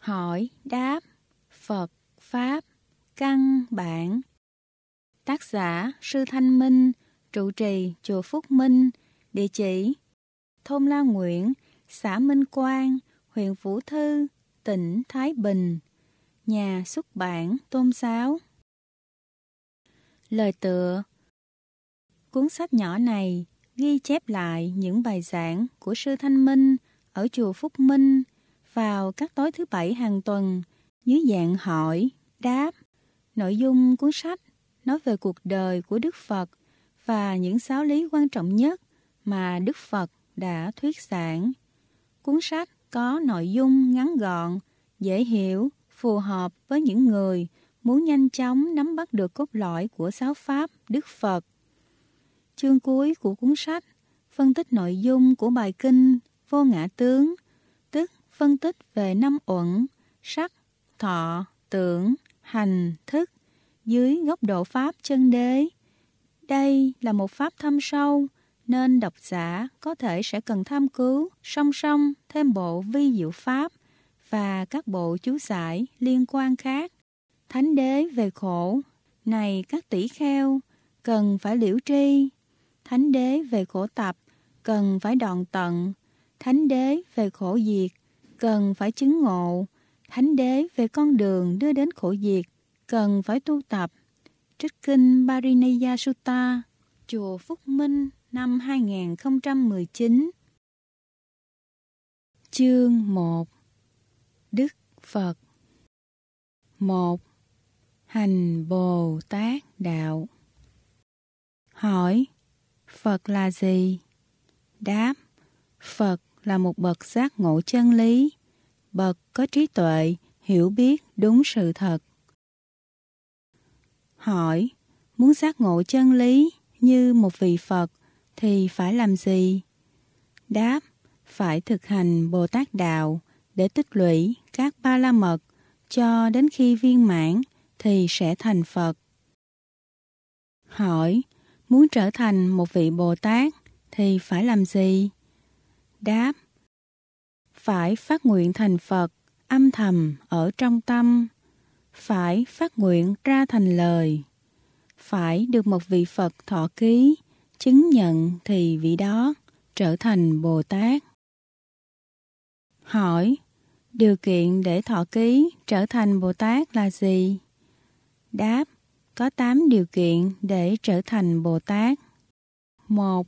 hỏi đáp phật pháp căn bản tác giả sư thanh minh trụ trì chùa phúc minh địa chỉ thôn la nguyễn xã minh quang huyện phủ thư tỉnh thái bình nhà xuất bản tôn giáo lời tựa cuốn sách nhỏ này ghi chép lại những bài giảng của sư thanh minh ở chùa phúc minh vào các tối thứ bảy hàng tuần dưới dạng hỏi, đáp. Nội dung cuốn sách nói về cuộc đời của Đức Phật và những giáo lý quan trọng nhất mà Đức Phật đã thuyết giảng. Cuốn sách có nội dung ngắn gọn, dễ hiểu, phù hợp với những người muốn nhanh chóng nắm bắt được cốt lõi của giáo pháp Đức Phật. Chương cuối của cuốn sách phân tích nội dung của bài kinh Vô Ngã Tướng – phân tích về năm uẩn, sắc, thọ, tưởng, hành, thức dưới góc độ Pháp chân đế. Đây là một Pháp thâm sâu, nên độc giả có thể sẽ cần tham cứu song song thêm bộ vi diệu Pháp và các bộ chú giải liên quan khác. Thánh đế về khổ, này các tỷ kheo, cần phải liễu tri. Thánh đế về khổ tập, cần phải đoạn tận. Thánh đế về khổ diệt, cần phải chứng ngộ, thánh đế về con đường đưa đến khổ diệt, cần phải tu tập. Trích kinh Parineya Sutta, Chùa Phúc Minh, năm 2019 Chương 1 Đức Phật một Hành Bồ Tát Đạo Hỏi Phật là gì? Đáp Phật là một bậc giác ngộ chân lý, bậc có trí tuệ, hiểu biết đúng sự thật. Hỏi, muốn giác ngộ chân lý như một vị Phật thì phải làm gì? Đáp, phải thực hành Bồ Tát Đạo để tích lũy các ba la mật cho đến khi viên mãn thì sẽ thành Phật. Hỏi, muốn trở thành một vị Bồ Tát thì phải làm gì? đáp phải phát nguyện thành phật âm thầm ở trong tâm phải phát nguyện ra thành lời phải được một vị phật thọ ký chứng nhận thì vị đó trở thành bồ tát hỏi điều kiện để thọ ký trở thành bồ tát là gì đáp có 8 điều kiện để trở thành Bồ Tát. một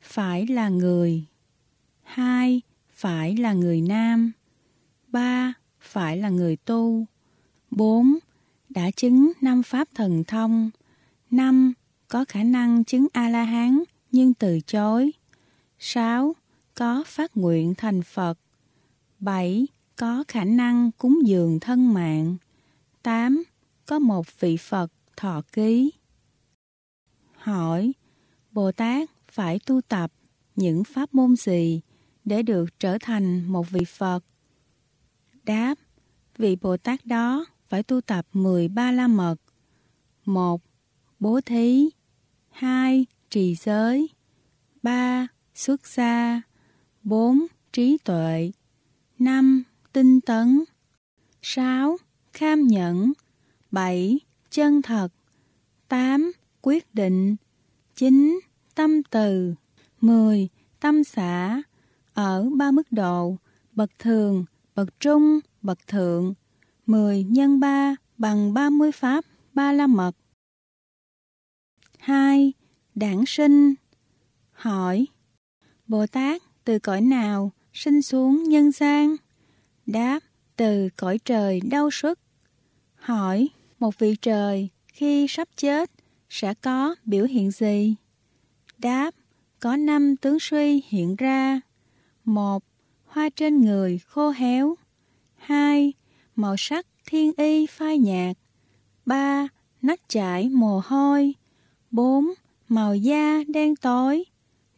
Phải là người 2. Phải là người nam 3. Phải là người tu 4. Đã chứng năm pháp thần thông 5. Có khả năng chứng A-la-hán nhưng từ chối 6. Có phát nguyện thành Phật 7. Có khả năng cúng dường thân mạng 8. Có một vị Phật thọ ký Hỏi Bồ Tát phải tu tập những pháp môn gì để được trở thành một vị Phật? Đáp, vị Bồ Tát đó phải tu tập 13 la mật. 1. Bố thí 2. Trì giới 3. Xuất gia 4. Trí tuệ 5. Tinh tấn 6. Kham nhẫn 7. Chân thật 8. Quyết định 9. Tâm từ 10. Tâm xã ở ba mức độ bậc thường, bậc trung, bậc thượng. 10 nhân 3 bằng 30 pháp ba la mật. 2. Đảng sinh Hỏi Bồ Tát từ cõi nào sinh xuống nhân gian? Đáp Từ cõi trời đau xuất. Hỏi Một vị trời khi sắp chết sẽ có biểu hiện gì? Đáp Có năm tướng suy hiện ra. 1. Hoa trên người khô héo 2. Màu sắc thiên y phai nhạt 3. Nách chải mồ hôi 4. Màu da đen tối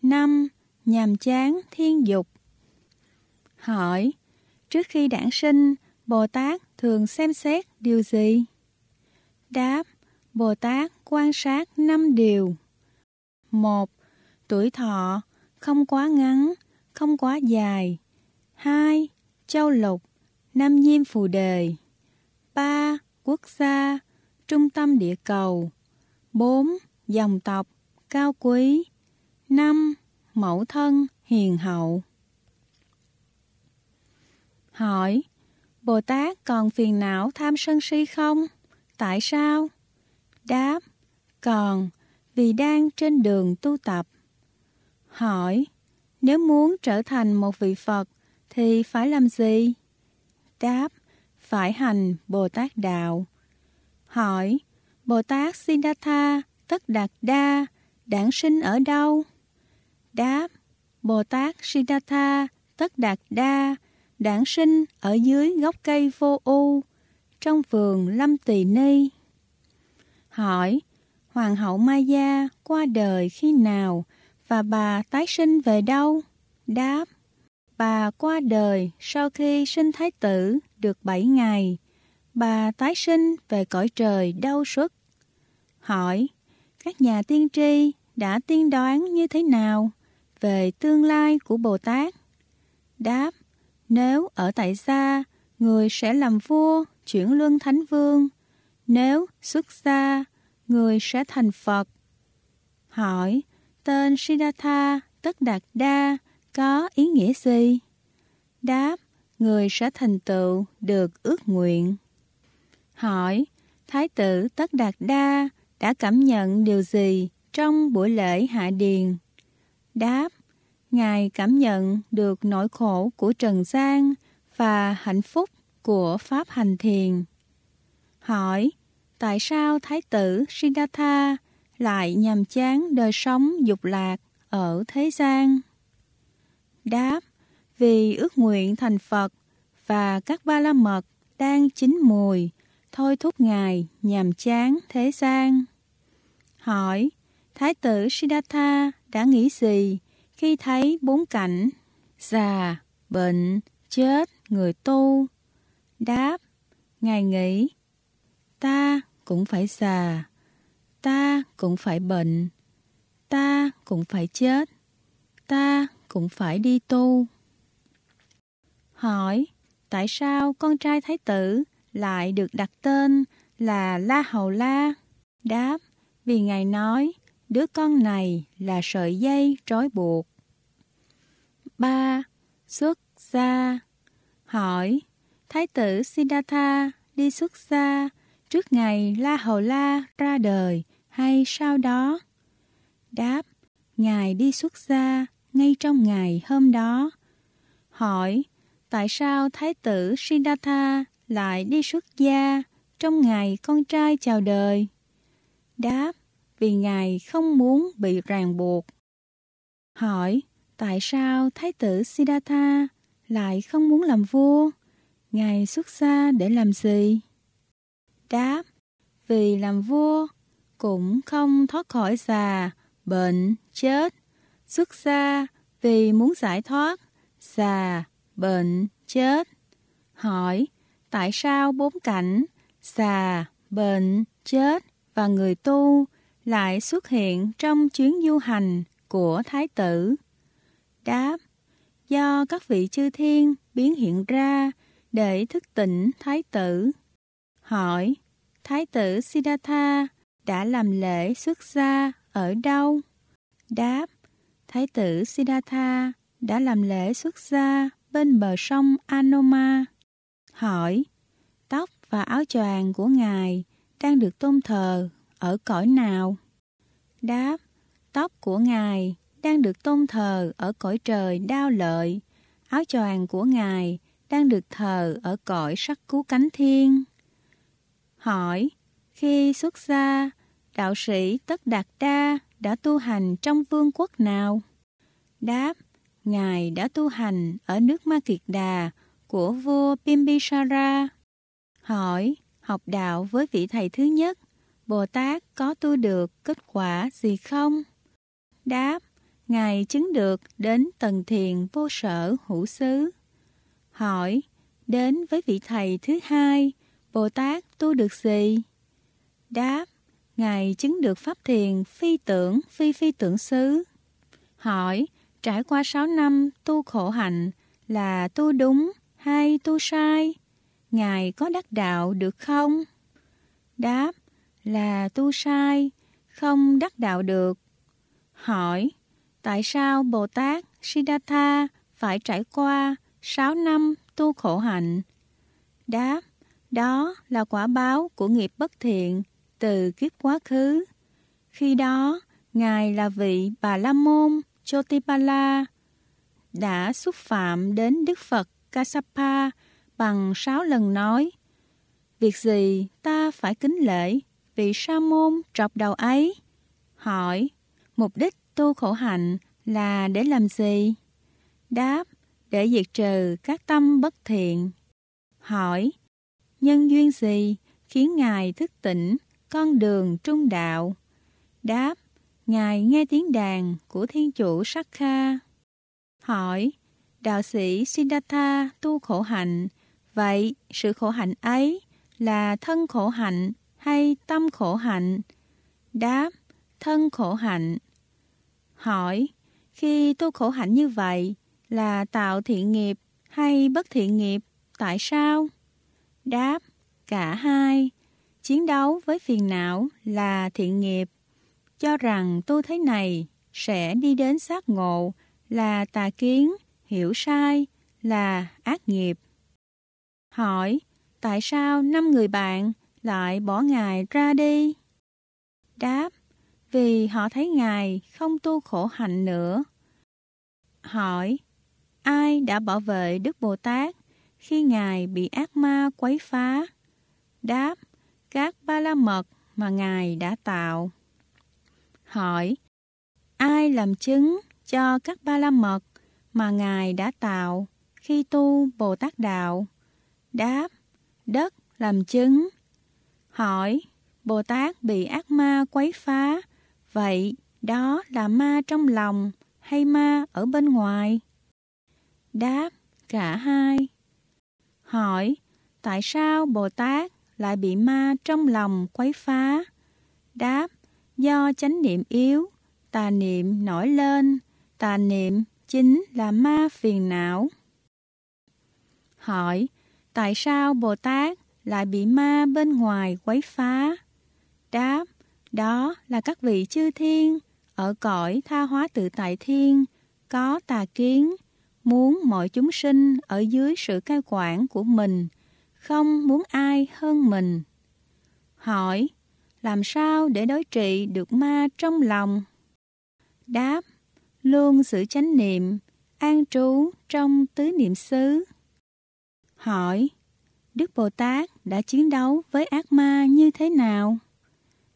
5. Nhàm chán thiên dục Hỏi Trước khi đản sinh, Bồ Tát thường xem xét điều gì? Đáp Bồ Tát quan sát 5 điều 1. Tuổi thọ không quá ngắn không quá dài. 2. Châu Lục, Nam nhiêm Phù Đề. 3. Quốc gia, Trung tâm Địa cầu. 4. Dòng tộc, Cao Quý. 5. Mẫu thân, Hiền Hậu. Hỏi, Bồ Tát còn phiền não tham sân si không? Tại sao? Đáp, còn, vì đang trên đường tu tập. Hỏi, nếu muốn trở thành một vị Phật thì phải làm gì? Đáp, phải hành Bồ Tát Đạo. Hỏi, Bồ Tát Siddhartha Tất Đạt Đa đản sinh ở đâu? Đáp, Bồ Tát Siddhartha Tất Đạt Đa đản sinh ở dưới gốc cây vô u trong vườn Lâm Tỳ Ni. Hỏi, Hoàng hậu Maya qua đời khi nào và bà tái sinh về đâu? Đáp, bà qua đời sau khi sinh thái tử được bảy ngày. Bà tái sinh về cõi trời đau xuất. Hỏi, các nhà tiên tri đã tiên đoán như thế nào về tương lai của Bồ Tát? Đáp, nếu ở tại gia, người sẽ làm vua, chuyển luân thánh vương. Nếu xuất gia, người sẽ thành Phật. Hỏi, tên Siddhartha Tất Đạt Đa có ý nghĩa gì? Đáp, người sẽ thành tựu được ước nguyện. Hỏi, Thái tử Tất Đạt Đa đã cảm nhận điều gì trong buổi lễ Hạ Điền? Đáp, Ngài cảm nhận được nỗi khổ của Trần gian và hạnh phúc của Pháp Hành Thiền. Hỏi, tại sao Thái tử Siddhartha lại nhàm chán đời sống dục lạc ở thế gian. Đáp, vì ước nguyện thành Phật và các ba la mật đang chín mùi, thôi thúc Ngài nhàm chán thế gian. Hỏi, Thái tử Siddhartha đã nghĩ gì khi thấy bốn cảnh già, bệnh, chết, người tu? Đáp, Ngài nghĩ, ta cũng phải già, Ta cũng phải bệnh, ta cũng phải chết, ta cũng phải đi tu. Hỏi, tại sao con trai thái tử lại được đặt tên là La Hầu La? Đáp, vì ngài nói đứa con này là sợi dây trói buộc. 3. Xuất gia Hỏi, Thái tử Siddhartha đi xuất gia trước ngày La Hầu La ra đời hay sau đó? Đáp, Ngài đi xuất gia ngay trong ngày hôm đó. Hỏi, tại sao Thái tử Siddhartha lại đi xuất gia trong ngày con trai chào đời? Đáp, vì Ngài không muốn bị ràng buộc. Hỏi, tại sao Thái tử Siddhartha lại không muốn làm vua? Ngài xuất gia để làm gì? Đáp, vì làm vua cũng không thoát khỏi già, bệnh, chết. Xuất gia vì muốn giải thoát, già, bệnh, chết. Hỏi, tại sao bốn cảnh, già, bệnh, chết và người tu lại xuất hiện trong chuyến du hành của Thái tử? Đáp, do các vị chư thiên biến hiện ra để thức tỉnh Thái tử. Hỏi, Thái tử Siddhartha đã làm lễ xuất gia ở đâu? Đáp, Thái tử Siddhartha đã làm lễ xuất gia bên bờ sông Anoma. Hỏi, tóc và áo choàng của ngài đang được tôn thờ ở cõi nào? Đáp, tóc của ngài đang được tôn thờ ở cõi trời đao lợi, áo choàng của ngài đang được thờ ở cõi sắc cứu cánh thiên. Hỏi, khi xuất gia, đạo sĩ Tất Đạt Đa đã tu hành trong vương quốc nào? Đáp, Ngài đã tu hành ở nước Ma Kiệt Đà của vua Bimbisara. Hỏi, học đạo với vị thầy thứ nhất, Bồ Tát có tu được kết quả gì không? Đáp, Ngài chứng được đến tầng thiền vô sở hữu xứ. Hỏi, đến với vị thầy thứ hai, Bồ Tát tu được gì? Đáp, Ngài chứng được pháp thiền phi tưởng phi phi tưởng xứ. Hỏi, trải qua 6 năm tu khổ hạnh là tu đúng hay tu sai? Ngài có đắc đạo được không? Đáp là tu sai, không đắc đạo được. Hỏi, tại sao Bồ Tát Siddhartha phải trải qua 6 năm tu khổ hạnh? Đáp, đó là quả báo của nghiệp bất thiện từ kiếp quá khứ. Khi đó, Ngài là vị Bà La Môn Chotipala đã xúc phạm đến Đức Phật kasapa bằng sáu lần nói Việc gì ta phải kính lễ vị sa môn trọc đầu ấy? Hỏi, mục đích tu khổ hạnh là để làm gì? Đáp, để diệt trừ các tâm bất thiện. Hỏi, nhân duyên gì khiến Ngài thức tỉnh con đường trung đạo. Đáp, Ngài nghe tiếng đàn của Thiên Chủ Sắc Kha. Hỏi, đạo sĩ Siddhartha tu khổ hạnh, vậy sự khổ hạnh ấy là thân khổ hạnh hay tâm khổ hạnh? Đáp, thân khổ hạnh. Hỏi, khi tu khổ hạnh như vậy là tạo thiện nghiệp hay bất thiện nghiệp, tại sao? Đáp, cả hai. Chiến đấu với phiền não là thiện nghiệp, cho rằng tu thế này sẽ đi đến giác ngộ là tà kiến, hiểu sai là ác nghiệp. Hỏi, tại sao năm người bạn lại bỏ Ngài ra đi? Đáp, vì họ thấy Ngài không tu khổ hạnh nữa. Hỏi, ai đã bảo vệ Đức Bồ Tát khi Ngài bị ác ma quấy phá? Đáp, các ba la mật mà Ngài đã tạo. Hỏi, ai làm chứng cho các ba la mật mà Ngài đã tạo khi tu Bồ Tát Đạo? Đáp, đất làm chứng. Hỏi, Bồ Tát bị ác ma quấy phá, vậy đó là ma trong lòng hay ma ở bên ngoài? Đáp, cả hai. Hỏi, tại sao Bồ Tát lại bị ma trong lòng quấy phá. Đáp, do chánh niệm yếu, tà niệm nổi lên, tà niệm chính là ma phiền não. Hỏi, tại sao Bồ Tát lại bị ma bên ngoài quấy phá? Đáp, đó là các vị chư thiên ở cõi tha hóa tự tại thiên có tà kiến muốn mọi chúng sinh ở dưới sự cai quản của mình không muốn ai hơn mình. Hỏi, làm sao để đối trị được ma trong lòng? Đáp, luôn giữ chánh niệm, an trú trong tứ niệm xứ. Hỏi, Đức Bồ Tát đã chiến đấu với ác ma như thế nào?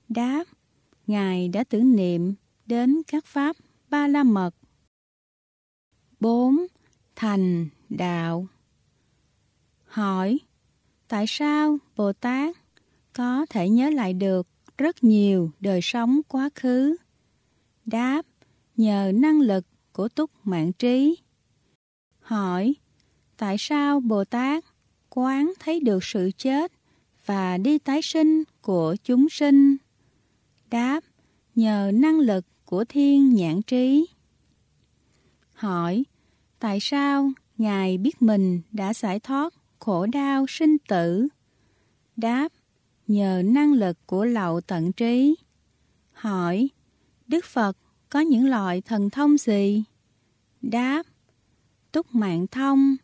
Đáp, Ngài đã tưởng niệm đến các pháp ba la mật. 4. Thành đạo Hỏi, Tại sao Bồ Tát có thể nhớ lại được rất nhiều đời sống quá khứ? Đáp, nhờ năng lực của túc mạng trí. Hỏi, tại sao Bồ Tát quán thấy được sự chết và đi tái sinh của chúng sinh? Đáp, nhờ năng lực của thiên nhãn trí. Hỏi, tại sao Ngài biết mình đã giải thoát khổ đau sinh tử? Đáp, nhờ năng lực của lậu tận trí. Hỏi, Đức Phật có những loại thần thông gì? Đáp, túc mạng thông,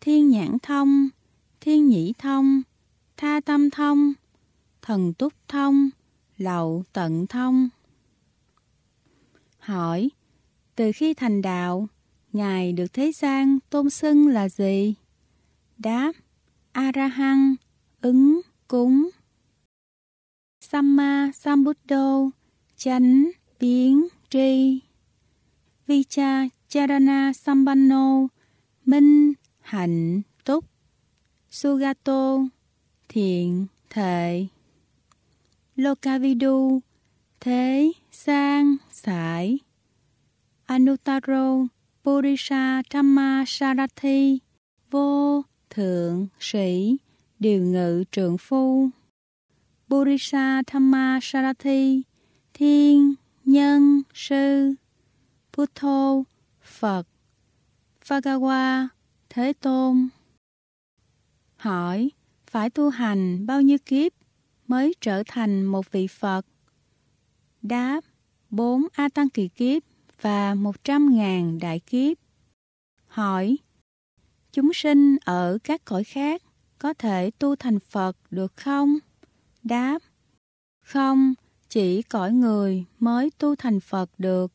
thiên nhãn thông, thiên nhĩ thông, tha tâm thông, thần túc thông, lậu tận thông. Hỏi, từ khi thành đạo, Ngài được thế gian tôn xưng là gì? Đáp Arahang Ứng Cúng Samma Sambuddho Chánh Biến Tri Vicha Charana Sambanno Minh Hạnh Túc Sugato Thiện Thệ Lokavidu Thế Sang Sải Anuttaro Purisha Dhamma Sarathi Vô thượng sĩ, điều ngự trượng phu. Burisa Thamma Sarathi, thiên, nhân, sư. Putho, Phật. Phagawa, Thế Tôn. Hỏi, phải tu hành bao nhiêu kiếp mới trở thành một vị Phật? Đáp, bốn A Tăng Kỳ Kiếp và một trăm ngàn Đại Kiếp. Hỏi, chúng sinh ở các cõi khác có thể tu thành Phật được không? Đáp Không, chỉ cõi người mới tu thành Phật được.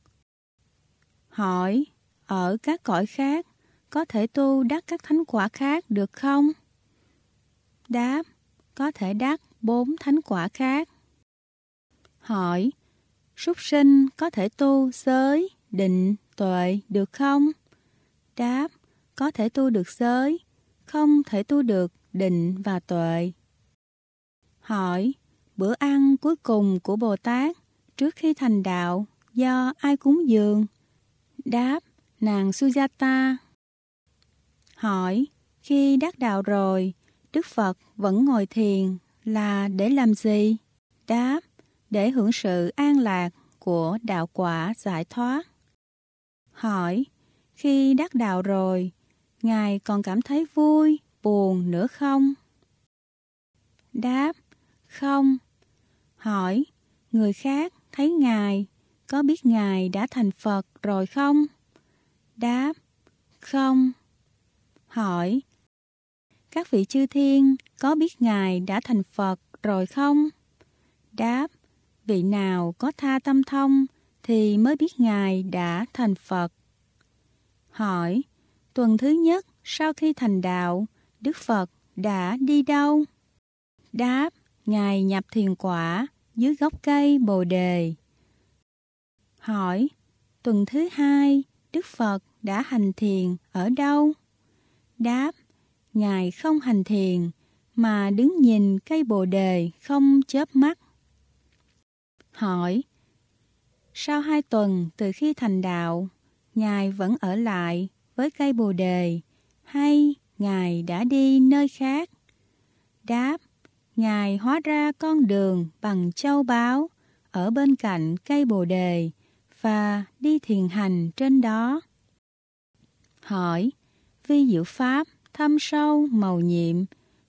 Hỏi Ở các cõi khác có thể tu đắc các thánh quả khác được không? Đáp Có thể đắc bốn thánh quả khác. Hỏi Súc sinh có thể tu giới, định, tuệ được không? Đáp có thể tu được giới, không thể tu được định và tuệ. Hỏi, bữa ăn cuối cùng của Bồ Tát trước khi thành đạo do ai cúng dường? Đáp, nàng Sujata. Hỏi, khi đắc đạo rồi, Đức Phật vẫn ngồi thiền là để làm gì? Đáp, để hưởng sự an lạc của đạo quả giải thoát. Hỏi, khi đắc đạo rồi, Ngài còn cảm thấy vui, buồn nữa không? Đáp, không. Hỏi, người khác thấy Ngài, có biết Ngài đã thành Phật rồi không? Đáp, không. Hỏi, các vị chư thiên có biết Ngài đã thành Phật rồi không? Đáp, vị nào có tha tâm thông thì mới biết Ngài đã thành Phật. Hỏi, Tuần thứ nhất sau khi thành đạo, Đức Phật đã đi đâu? Đáp, Ngài nhập thiền quả dưới gốc cây Bồ Đề. Hỏi, tuần thứ hai, Đức Phật đã hành thiền ở đâu? Đáp, Ngài không hành thiền, mà đứng nhìn cây Bồ Đề không chớp mắt. Hỏi, sau hai tuần từ khi thành đạo, Ngài vẫn ở lại với cây bồ đề hay Ngài đã đi nơi khác? Đáp, Ngài hóa ra con đường bằng châu báu ở bên cạnh cây bồ đề và đi thiền hành trên đó. Hỏi, vi diệu pháp thâm sâu màu nhiệm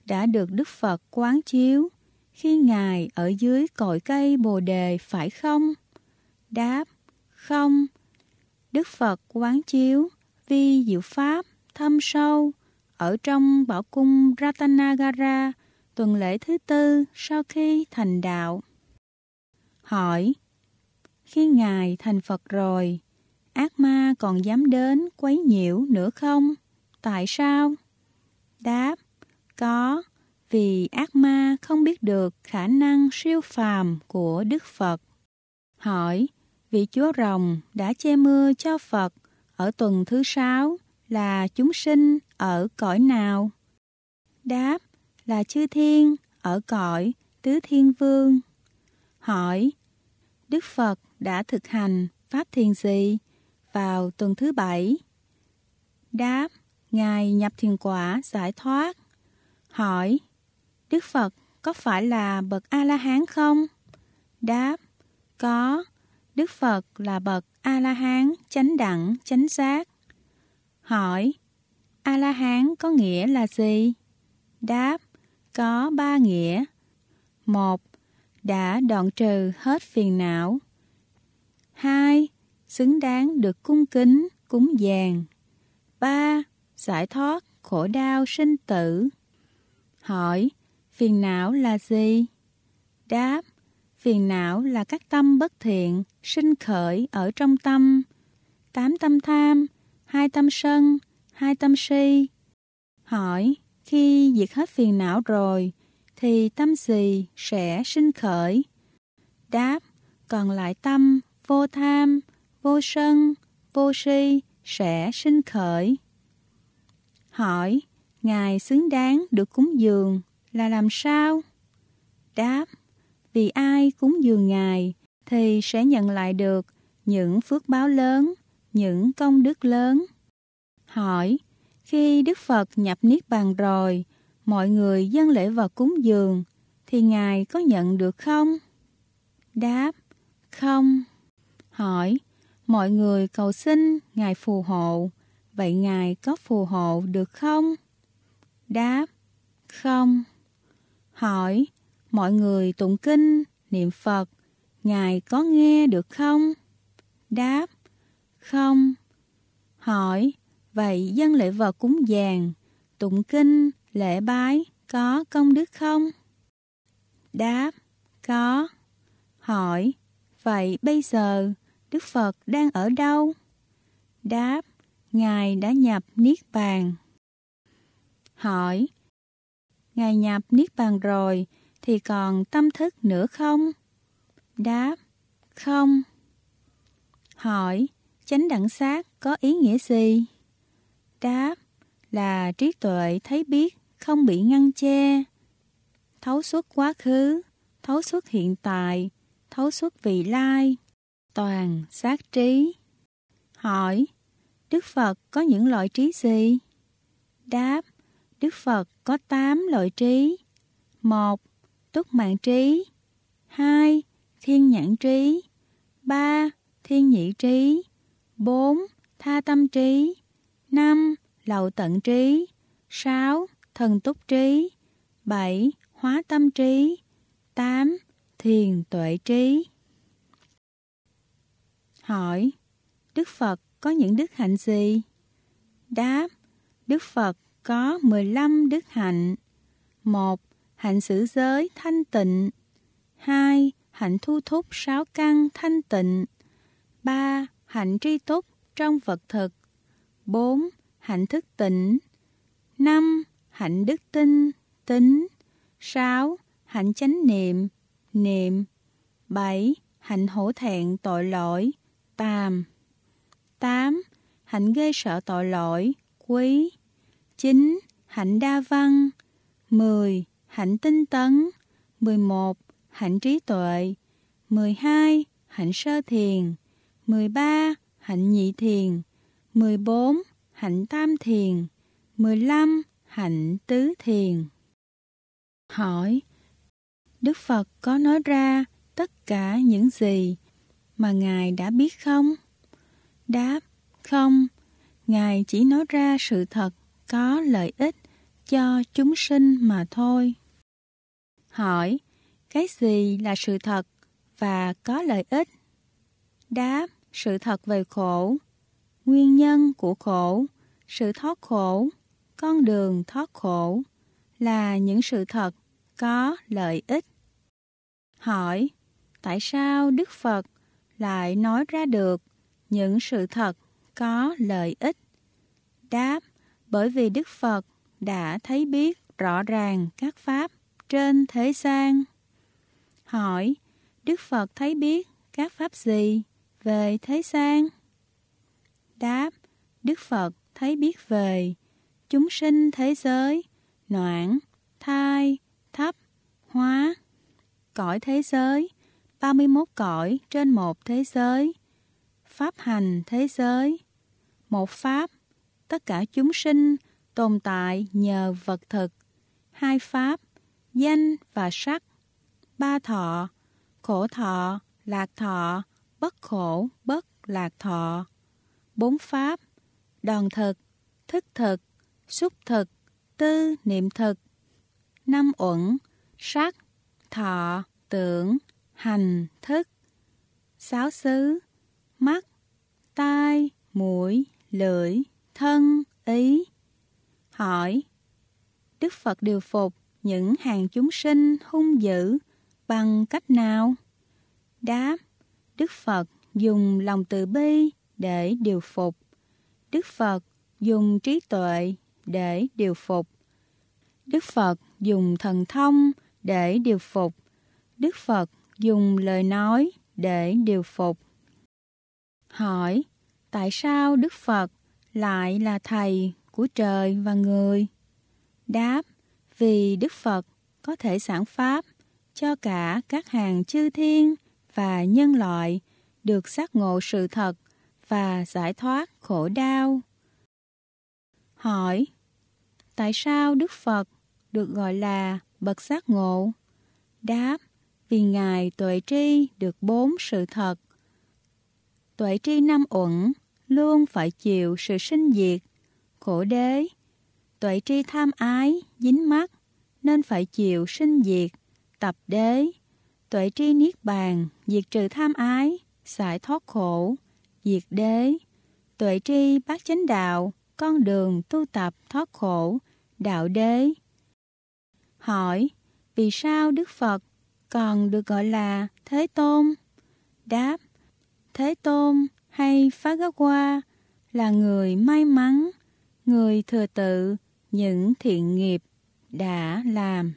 đã được Đức Phật quán chiếu khi Ngài ở dưới cội cây bồ đề phải không? Đáp, không. Đức Phật quán chiếu vi diệu pháp thâm sâu ở trong bảo cung Ratanagara tuần lễ thứ tư sau khi thành đạo. Hỏi, khi Ngài thành Phật rồi, ác ma còn dám đến quấy nhiễu nữa không? Tại sao? Đáp, có, vì ác ma không biết được khả năng siêu phàm của Đức Phật. Hỏi, vị Chúa Rồng đã che mưa cho Phật ở tuần thứ sáu là chúng sinh ở cõi nào? Đáp là chư thiên ở cõi tứ thiên vương. Hỏi, Đức Phật đã thực hành pháp thiền gì vào tuần thứ bảy? Đáp, Ngài nhập thiền quả giải thoát. Hỏi, Đức Phật có phải là bậc A-la-hán không? Đáp, có, Đức Phật là bậc A-la-hán, chánh đẳng, chánh giác. Hỏi, A-la-hán có nghĩa là gì? Đáp, có ba nghĩa. Một, đã đoạn trừ hết phiền não. Hai, xứng đáng được cung kính, cúng dường. Ba, giải thoát khổ đau sinh tử. Hỏi, phiền não là gì? Đáp, phiền não là các tâm bất thiện sinh khởi ở trong tâm, tám tâm tham, hai tâm sân, hai tâm si. Hỏi, khi diệt hết phiền não rồi, thì tâm gì sẽ sinh khởi? Đáp, còn lại tâm vô tham, vô sân, vô si sẽ sinh khởi. Hỏi, Ngài xứng đáng được cúng dường là làm sao? Đáp, vì ai cúng dường Ngài thì sẽ nhận lại được những phước báo lớn, những công đức lớn. Hỏi, khi Đức Phật nhập Niết Bàn rồi, mọi người dân lễ vật cúng dường, thì Ngài có nhận được không? Đáp, không. Hỏi, mọi người cầu xin Ngài phù hộ, vậy Ngài có phù hộ được không? Đáp, không. Hỏi, mọi người tụng kinh, niệm Phật, Ngài có nghe được không? Đáp, không. Hỏi, vậy dân lễ vật cúng dường, tụng kinh, lễ bái có công đức không? Đáp, có. Hỏi, vậy bây giờ Đức Phật đang ở đâu? Đáp, Ngài đã nhập Niết Bàn. Hỏi, Ngài nhập Niết Bàn rồi, thì còn tâm thức nữa không? Đáp, không. Hỏi, chánh đẳng sát có ý nghĩa gì? Đáp, là trí tuệ thấy biết, không bị ngăn che. Thấu suốt quá khứ, thấu suốt hiện tại, thấu suốt vị lai, toàn sát trí. Hỏi, Đức Phật có những loại trí gì? Đáp, Đức Phật có 8 loại trí. 1. Túc mạng trí 2. Thiên nhãn trí 3. Thiên nhị trí 4. Tha tâm trí 5. Lậu tận trí 6. Thần túc trí 7. Hóa tâm trí 8. Thiền tuệ trí Hỏi Đức Phật có những đức hạnh gì? Đáp Đức Phật có 15 đức hạnh. 1 hạnh xử giới thanh tịnh. 2. Hạnh thu thúc sáu căn thanh tịnh. 3. Hạnh tri túc trong vật thực. 4. Hạnh thức tỉnh. 5. Hạnh đức tinh tính. 6. Hạnh chánh niệm, niệm. 7. Hạnh hổ thẹn tội lỗi, tàm. 8. Hạnh gây sợ tội lỗi, quý. 9. Hạnh đa văn. 10 hạnh tinh tấn 11. Hạnh trí tuệ 12. Hạnh sơ thiền 13. Hạnh nhị thiền 14. Hạnh tam thiền 15. Hạnh tứ thiền Hỏi Đức Phật có nói ra tất cả những gì mà Ngài đã biết không? Đáp Không, Ngài chỉ nói ra sự thật có lợi ích cho chúng sinh mà thôi. Hỏi, cái gì là sự thật và có lợi ích? Đáp, sự thật về khổ, nguyên nhân của khổ, sự thoát khổ, con đường thoát khổ là những sự thật có lợi ích. Hỏi, tại sao Đức Phật lại nói ra được những sự thật có lợi ích? Đáp, bởi vì Đức Phật đã thấy biết rõ ràng các pháp trên thế gian. Hỏi, Đức Phật thấy biết các pháp gì về thế gian? Đáp, Đức Phật thấy biết về chúng sinh thế giới, noãn, thai, thấp, hóa, cõi thế giới, 31 cõi trên một thế giới, pháp hành thế giới, một pháp, tất cả chúng sinh tồn tại nhờ vật thực, hai pháp, danh và sắc, ba thọ, khổ thọ, lạc thọ, bất khổ, bất lạc thọ, bốn pháp, đòn thực, thức thực, xúc thực, tư niệm thực, năm uẩn, sắc, thọ, tưởng, hành, thức, sáu xứ, mắt, tai, mũi, lưỡi, thân, ý. Hỏi, Đức Phật điều phục những hàng chúng sinh hung dữ bằng cách nào? Đáp, Đức Phật dùng lòng từ bi để điều phục. Đức Phật dùng trí tuệ để điều phục. Đức Phật dùng thần thông để điều phục. Đức Phật dùng lời nói để điều phục. Hỏi, tại sao Đức Phật lại là thầy của trời và người? Đáp, vì Đức Phật có thể sản pháp cho cả các hàng chư thiên và nhân loại được giác ngộ sự thật và giải thoát khổ đau. Hỏi, tại sao Đức Phật được gọi là bậc giác ngộ? Đáp, vì Ngài tuệ tri được bốn sự thật. Tuệ tri năm uẩn luôn phải chịu sự sinh diệt, khổ đế, tuệ tri tham ái, dính mắt, nên phải chịu sinh diệt, tập đế. Tuệ tri niết bàn, diệt trừ tham ái, giải thoát khổ, diệt đế. Tuệ tri bát chánh đạo, con đường tu tập thoát khổ, đạo đế. Hỏi, vì sao Đức Phật còn được gọi là Thế Tôn? Đáp, Thế Tôn hay Phá Gá Qua là người may mắn, người thừa tự, những thiện nghiệp đã làm